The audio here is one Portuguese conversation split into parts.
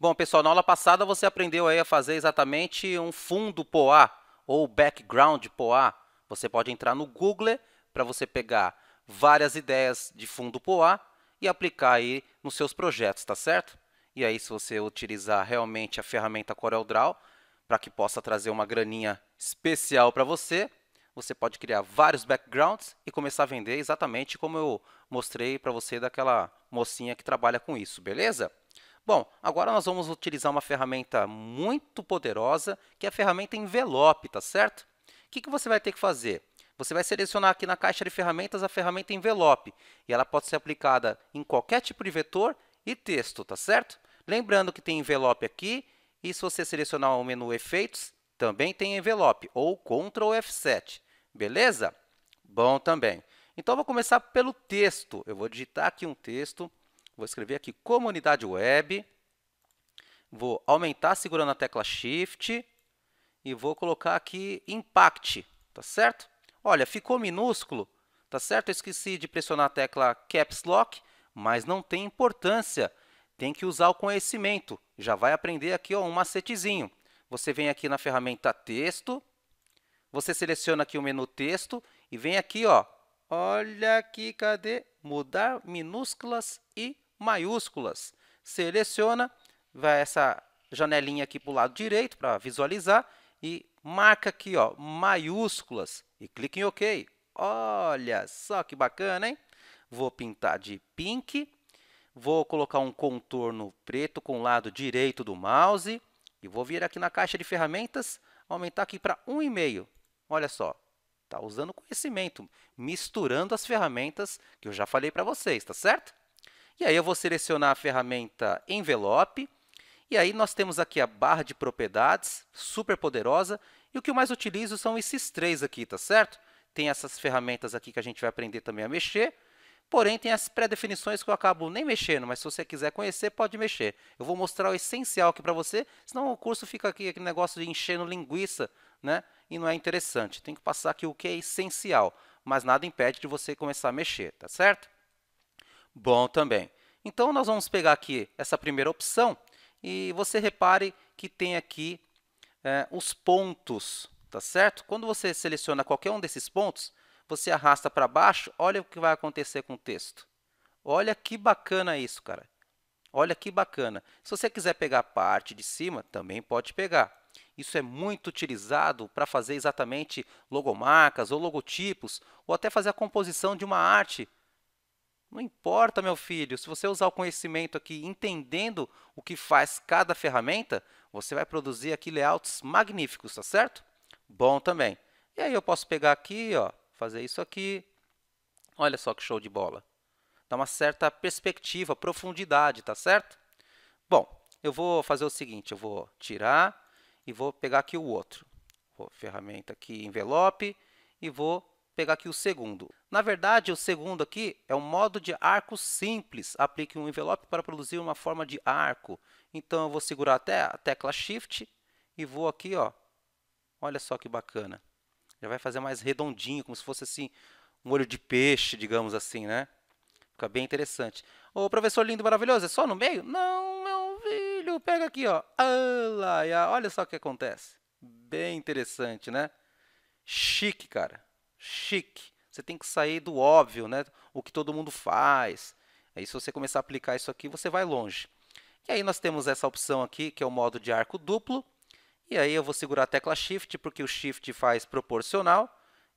Bom, pessoal, na aula passada você aprendeu aí a fazer exatamente um fundo POA ou background POA. Você pode entrar no Google para você pegar várias ideias de fundo POA e aplicar aí nos seus projetos, tá certo? E aí, se você utilizar realmente a ferramenta CorelDRAW para que possa trazer uma graninha especial para você, você pode criar vários backgrounds e começar a vender exatamente como eu mostrei para você daquela mocinha que trabalha com isso, beleza? Bom, agora nós vamos utilizar uma ferramenta muito poderosa, que é a ferramenta envelope, tá certo? O que, que você vai ter que fazer? Você vai selecionar aqui na caixa de ferramentas a ferramenta envelope, e ela pode ser aplicada em qualquer tipo de vetor e texto, tá certo? Lembrando que tem envelope aqui, e se você selecionar o menu efeitos, também tem envelope, ou Ctrl F7, beleza? Bom também. Então, eu vou começar pelo texto. Eu vou digitar aqui um texto, Vou escrever aqui comunidade web. Vou aumentar segurando a tecla Shift. E vou colocar aqui impact, tá certo? Olha, ficou minúsculo, tá certo? Eu esqueci de pressionar a tecla Caps Lock, mas não tem importância. Tem que usar o conhecimento. Já vai aprender aqui ó, um macetezinho. Você vem aqui na ferramenta Texto. Você seleciona aqui o menu Texto e vem aqui, ó, Olha aqui, cadê? Mudar minúsculas e maiúsculas. Seleciona, vai essa janelinha aqui para o lado direito para visualizar e marca aqui, ó, maiúsculas e clica em OK. Olha só que bacana, hein? Vou pintar de pink, vou colocar um contorno preto com o lado direito do mouse e vou vir aqui na caixa de ferramentas, aumentar aqui para 1,5. Olha só, está usando conhecimento, misturando as ferramentas que eu já falei para vocês, tá certo? E aí eu vou selecionar a ferramenta envelope. E aí nós temos aqui a barra de propriedades, super poderosa. E o que eu mais utilizo são esses três aqui, tá certo? Tem essas ferramentas aqui que a gente vai aprender também a mexer. Porém, tem as pré-definições que eu acabo nem mexendo, mas se você quiser conhecer, pode mexer. Eu vou mostrar o essencial aqui para você, senão o curso fica aqui aquele negócio de enchendo linguiça, né? E não é interessante. Tem que passar aqui o que é essencial, mas nada impede de você começar a mexer, tá certo? Bom também. Então, nós vamos pegar aqui essa primeira opção e você repare que tem aqui é, os pontos, tá certo? Quando você seleciona qualquer um desses pontos, você arrasta para baixo, olha o que vai acontecer com o texto. Olha que bacana isso, cara. Olha que bacana. Se você quiser pegar a parte de cima, também pode pegar. Isso é muito utilizado para fazer exatamente logomarcas ou logotipos, ou até fazer a composição de uma arte não importa, meu filho, se você usar o conhecimento aqui entendendo o que faz cada ferramenta, você vai produzir aqui layouts magníficos, tá certo? Bom também. E aí eu posso pegar aqui, ó, fazer isso aqui. Olha só que show de bola. Dá uma certa perspectiva, profundidade, tá certo? Bom, eu vou fazer o seguinte, eu vou tirar e vou pegar aqui o outro. Vou ferramenta aqui, envelope, e vou pegar aqui o segundo. Na verdade, o segundo aqui é um modo de arco simples. Aplique um envelope para produzir uma forma de arco. Então, eu vou segurar até a tecla Shift e vou aqui, ó. Olha só que bacana. Já vai fazer mais redondinho, como se fosse assim um olho de peixe, digamos assim, né? Fica bem interessante. Ô, professor lindo, maravilhoso, é só no meio? Não, meu filho, pega aqui, ó. Olha só o que acontece. Bem interessante, né? Chique, cara chique. Você tem que sair do óbvio, né? O que todo mundo faz. Aí, se você começar a aplicar isso aqui, você vai longe. E aí, nós temos essa opção aqui, que é o modo de arco duplo. E aí, eu vou segurar a tecla Shift, porque o Shift faz proporcional.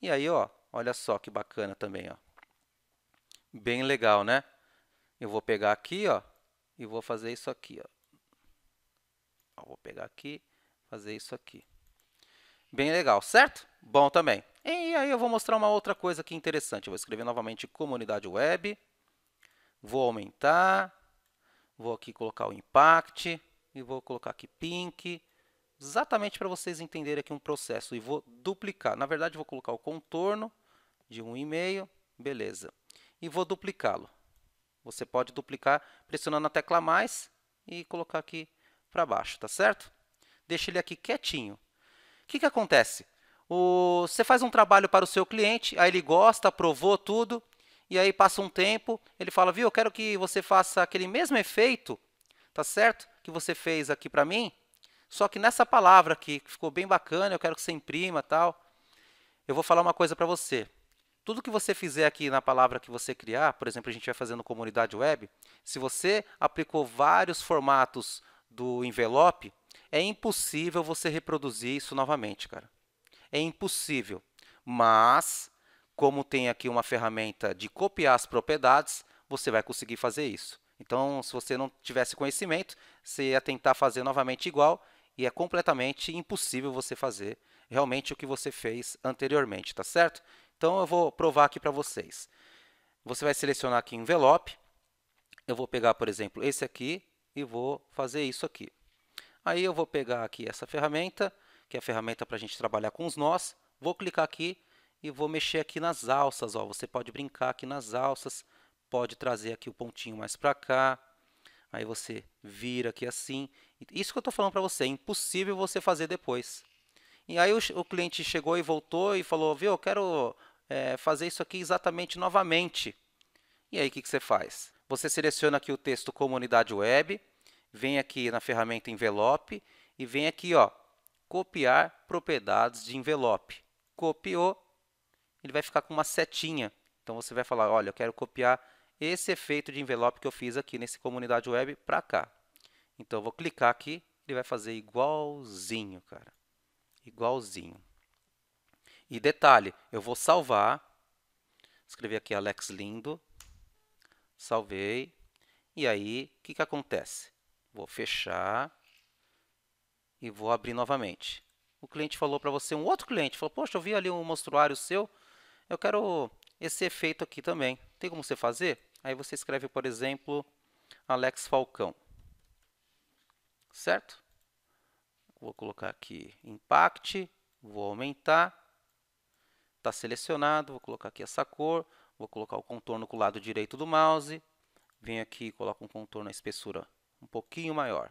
E aí, ó, olha só que bacana também, ó. Bem legal, né? Eu vou pegar aqui, ó, e vou fazer isso aqui, ó. ó vou pegar aqui, fazer isso aqui. Bem legal, certo? Bom também. E aí eu vou mostrar uma outra coisa aqui é interessante. Eu vou escrever novamente comunidade web. Vou aumentar. Vou aqui colocar o impact. E vou colocar aqui pink. Exatamente para vocês entenderem aqui um processo. E vou duplicar. Na verdade, vou colocar o contorno de um e-mail. Beleza. E vou duplicá-lo. Você pode duplicar pressionando a tecla mais e colocar aqui para baixo, tá certo? Deixa ele aqui quietinho. O que, que acontece? você faz um trabalho para o seu cliente, aí ele gosta, aprovou tudo, e aí passa um tempo, ele fala, viu, eu quero que você faça aquele mesmo efeito, tá certo? Que você fez aqui para mim, só que nessa palavra aqui, que ficou bem bacana, eu quero que você imprima tal. Eu vou falar uma coisa para você. Tudo que você fizer aqui na palavra que você criar, por exemplo, a gente vai fazendo comunidade web, se você aplicou vários formatos do envelope, é impossível você reproduzir isso novamente, cara é impossível. Mas, como tem aqui uma ferramenta de copiar as propriedades, você vai conseguir fazer isso. Então, se você não tivesse conhecimento, você ia tentar fazer novamente igual e é completamente impossível você fazer realmente o que você fez anteriormente, tá certo? Então, eu vou provar aqui para vocês. Você vai selecionar aqui envelope. Eu vou pegar, por exemplo, esse aqui e vou fazer isso aqui. Aí eu vou pegar aqui essa ferramenta que é a ferramenta para a gente trabalhar com os nós. Vou clicar aqui e vou mexer aqui nas alças. Ó. Você pode brincar aqui nas alças, pode trazer aqui o pontinho mais para cá. Aí você vira aqui assim. Isso que eu estou falando para você, é impossível você fazer depois. E aí o, o, cliente chegou e voltou e falou, viu, eu quero é, fazer isso aqui exatamente novamente. E aí o que, que você faz? Você seleciona aqui o texto comunidade web, vem aqui na ferramenta envelope e vem aqui, ó, copiar propriedades de envelope. Copiou, ele vai ficar com uma setinha. Então você vai falar, olha, eu quero copiar esse efeito de envelope que eu fiz aqui nesse comunidade web para cá. Então eu vou clicar aqui, ele vai fazer igualzinho, cara. Igualzinho. E detalhe, eu vou salvar. Escrevi aqui Alex Lindo. Salvei. E aí, o que, que acontece? Vou fechar e vou abrir novamente. O cliente falou para você, um outro cliente falou: Poxa, eu vi ali um mostruário seu, eu quero esse efeito aqui também. Tem como você fazer? Aí você escreve, por exemplo, Alex Falcão. Certo? Vou colocar aqui Impact, vou aumentar. Está selecionado, vou colocar aqui essa cor, vou colocar o contorno com o lado direito do mouse. Venho aqui e coloco um contorno uma espessura um pouquinho maior.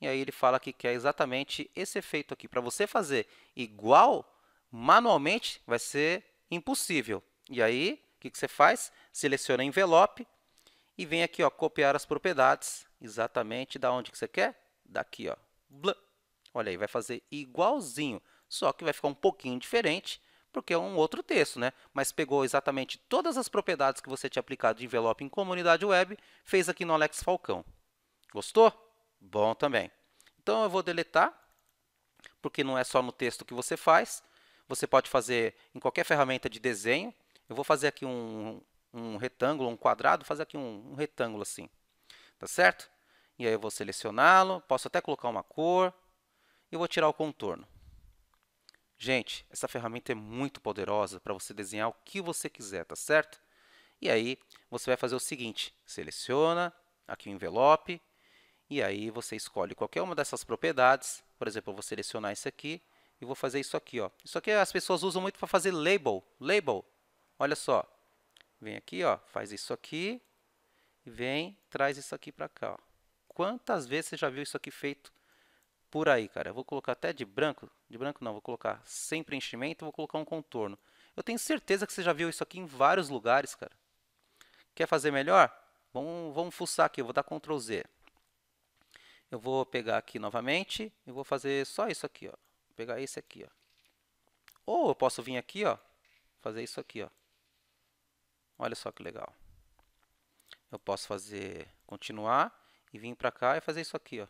E aí ele fala que quer exatamente esse efeito aqui. Para você fazer igual manualmente, vai ser impossível. E aí, o que, que você faz? Seleciona envelope e vem aqui, ó, copiar as propriedades. Exatamente da onde que você quer? Daqui, ó. Olha aí, vai fazer igualzinho, só que vai ficar um pouquinho diferente, porque é um outro texto, né? Mas pegou exatamente todas as propriedades que você tinha aplicado de envelope em comunidade web, fez aqui no Alex Falcão. Gostou? Bom também. Então eu vou deletar, porque não é só no texto que você faz. Você pode fazer em qualquer ferramenta de desenho. Eu vou fazer aqui um, um retângulo, um quadrado, fazer aqui um, um retângulo assim. Tá certo? E aí eu vou selecioná-lo, posso até colocar uma cor. E vou tirar o contorno. Gente, essa ferramenta é muito poderosa para você desenhar o que você quiser, tá certo? E aí, você vai fazer o seguinte, seleciona aqui o envelope, e aí você escolhe qualquer uma dessas propriedades. Por exemplo, eu vou selecionar isso aqui e vou fazer isso aqui. Ó. Isso aqui as pessoas usam muito para fazer label. Label, olha só. Vem aqui, ó, faz isso aqui. E vem, traz isso aqui para cá. Ó. Quantas vezes você já viu isso aqui feito por aí, cara? Eu vou colocar até de branco. De branco não, vou colocar sem preenchimento vou colocar um contorno. Eu tenho certeza que você já viu isso aqui em vários lugares, cara. Quer fazer melhor? Vamos, vamos fuçar aqui, eu vou dar Ctrl Z. Eu vou pegar aqui novamente e vou fazer só isso aqui, ó. Vou pegar esse aqui, ó. Ou eu posso vir aqui, ó, fazer isso aqui, ó. Olha só que legal. Eu posso fazer continuar e vir para cá e fazer isso aqui, ó. O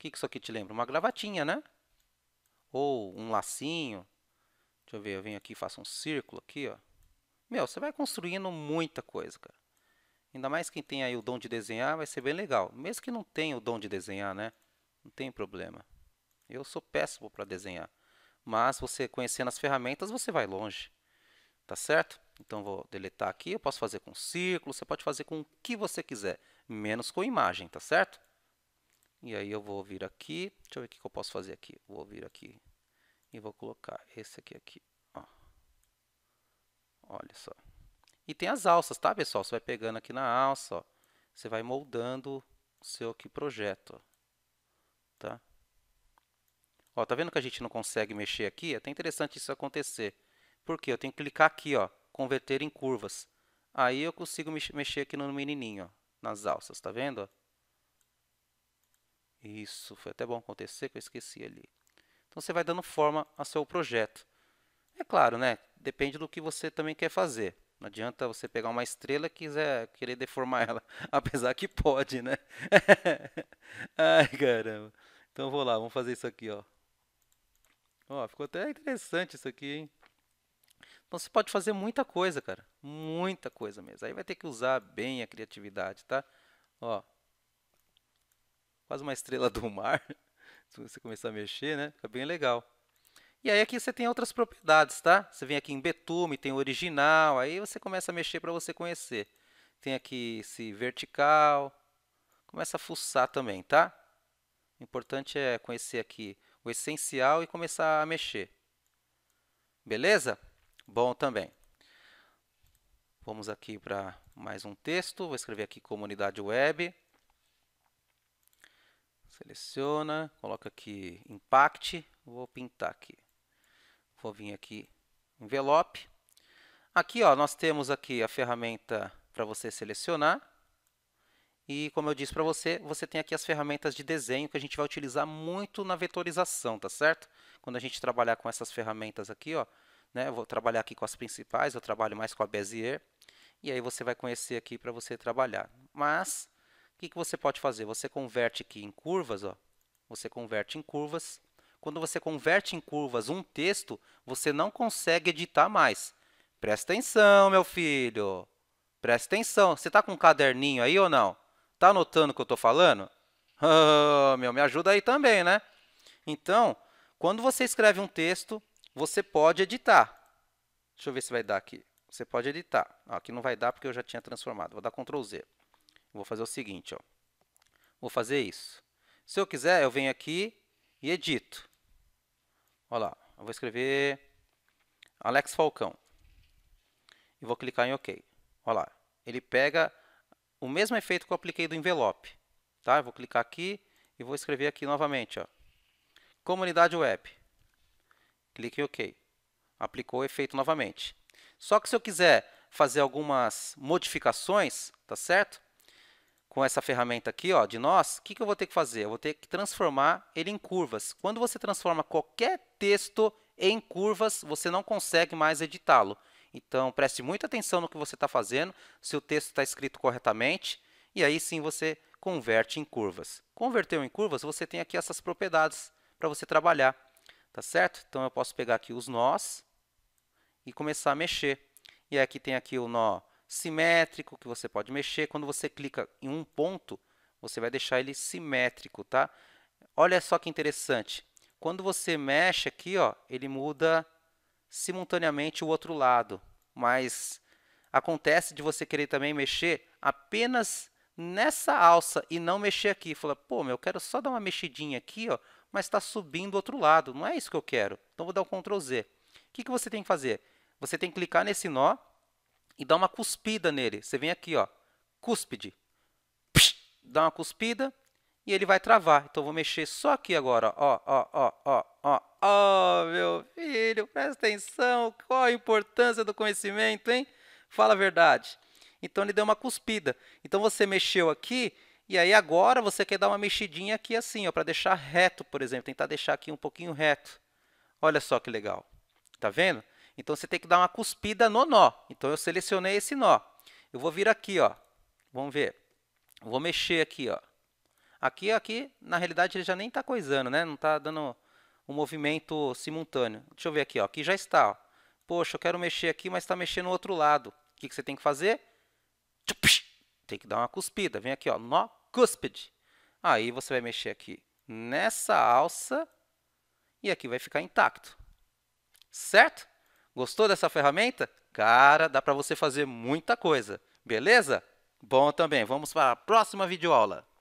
que, que isso aqui te lembra? Uma gravatinha, né? Ou um lacinho. Deixa eu ver, eu venho aqui e faço um círculo aqui, ó. Meu, você vai construindo muita coisa, cara. Ainda mais quem tem aí o dom de desenhar, vai ser bem legal. Mesmo que não tenha o dom de desenhar, né? Não tem problema. Eu sou péssimo para desenhar. Mas você conhecendo as ferramentas, você vai longe. Tá certo? Então vou deletar aqui. Eu posso fazer com círculo, você pode fazer com o que você quiser, menos com imagem, tá certo? E aí eu vou vir aqui. Deixa eu ver o que eu posso fazer aqui. Vou vir aqui e vou colocar esse aqui aqui. Ó. Olha só. E tem as alças, tá, pessoal? Você vai pegando aqui na alça, ó. Você vai moldando o seu aqui projeto, ó. tá? Ó, tá vendo que a gente não consegue mexer aqui? É até interessante isso acontecer. porque Eu tenho que clicar aqui, ó, converter em curvas. Aí eu consigo mexer aqui no menininho, ó, nas alças, tá vendo? Isso, foi até bom acontecer que eu esqueci ali. Então você vai dando forma ao seu projeto. É claro, né? Depende do que você também quer fazer. Não adianta você pegar uma estrela e quiser querer deformar ela, apesar que pode, né? Ai, caramba. Então vou lá, vamos fazer isso aqui, ó. Ó, ficou até interessante isso aqui, hein? Então você pode fazer muita coisa, cara. Muita coisa mesmo. Aí vai ter que usar bem a criatividade, tá? Ó. Faz uma estrela do mar. Se você começar a mexer, né? Fica bem legal. E aí aqui você tem outras propriedades, tá? Você vem aqui em betume, tem original, aí você começa a mexer para você conhecer. Tem aqui esse vertical, começa a fuçar também, tá? O importante é conhecer aqui o essencial e começar a mexer. Beleza? Bom também. Vamos aqui para mais um texto, vou escrever aqui comunidade web. Seleciona, coloca aqui impact, vou pintar aqui. Vou vir aqui envelope. Aqui, ó, nós temos aqui a ferramenta para você selecionar. E como eu disse para você, você tem aqui as ferramentas de desenho que a gente vai utilizar muito na vetorização, tá certo? Quando a gente trabalhar com essas ferramentas aqui, ó, né? Eu vou trabalhar aqui com as principais, eu trabalho mais com a Bezier. E aí você vai conhecer aqui para você trabalhar. Mas, o que, que você pode fazer? Você converte aqui em curvas, ó. Você converte em curvas quando você converte em curvas um texto, você não consegue editar mais. Presta atenção, meu filho. Presta atenção. Você está com um caderninho aí ou não? Está anotando o que eu estou falando? Oh, meu, me ajuda aí também, né? Então, quando você escreve um texto, você pode editar. Deixa eu ver se vai dar aqui. Você pode editar. aqui não vai dar porque eu já tinha transformado. Vou dar Ctrl Z. Vou fazer o seguinte, ó. Vou fazer isso. Se eu quiser, eu venho aqui e edito. Olha lá, eu vou escrever Alex Falcão. E vou clicar em OK. Olha lá, ele pega o mesmo efeito que eu apliquei do envelope. Tá? Eu vou clicar aqui e vou escrever aqui novamente. Ó. Comunidade web. Clique em OK. Aplicou o efeito novamente. Só que se eu quiser fazer algumas modificações, tá certo? com essa ferramenta aqui ó, de nós, o que, que eu vou ter que fazer? Eu vou ter que transformar ele em curvas. Quando você transforma qualquer texto em curvas, você não consegue mais editá-lo. Então, preste muita atenção no que você está fazendo, se o texto está escrito corretamente, e aí sim você converte em curvas. Converteu em curvas, você tem aqui essas propriedades para você trabalhar, tá certo? Então, eu posso pegar aqui os nós e começar a mexer. E aqui tem aqui o nó simétrico que você pode mexer. Quando você clica em um ponto, você vai deixar ele simétrico, tá? Olha só que interessante. Quando você mexe aqui, ó, ele muda simultaneamente o outro lado, mas acontece de você querer também mexer apenas nessa alça e não mexer aqui. Fala, pô, meu, eu quero só dar uma mexidinha aqui, ó, mas está subindo o outro lado. Não é isso que eu quero. Então, vou dar o um Ctrl Z. O que, que você tem que fazer? Você tem que clicar nesse nó e dá uma cuspida nele. Você vem aqui, ó, cúspide. Psh, dá uma cuspida e ele vai travar. Então eu vou mexer só aqui agora, ó, ó, ó, ó, ó. Ó, oh, meu filho, presta atenção. Qual a importância do conhecimento, hein? Fala a verdade. Então ele deu uma cuspida. Então você mexeu aqui e aí agora você quer dar uma mexidinha aqui assim, ó, para deixar reto, por exemplo, tentar deixar aqui um pouquinho reto. Olha só que legal. Tá vendo? Então, você tem que dar uma cuspida no nó. Então, eu selecionei esse nó. Eu vou vir aqui, ó. Vamos ver. vou mexer aqui, ó. Aqui, aqui, na realidade, ele já nem está coisando, né? Não está dando um movimento simultâneo. Deixa eu ver aqui, ó. Aqui já está, ó. Poxa, eu quero mexer aqui, mas está mexendo no outro lado. O que, que você tem que fazer? Tem que dar uma cuspida. Vem aqui, ó. Nó cuspide. Aí você vai mexer aqui nessa alça e aqui vai ficar intacto. Certo? Gostou dessa ferramenta? Cara, dá para você fazer muita coisa. Beleza? Bom também. Vamos para a próxima videoaula.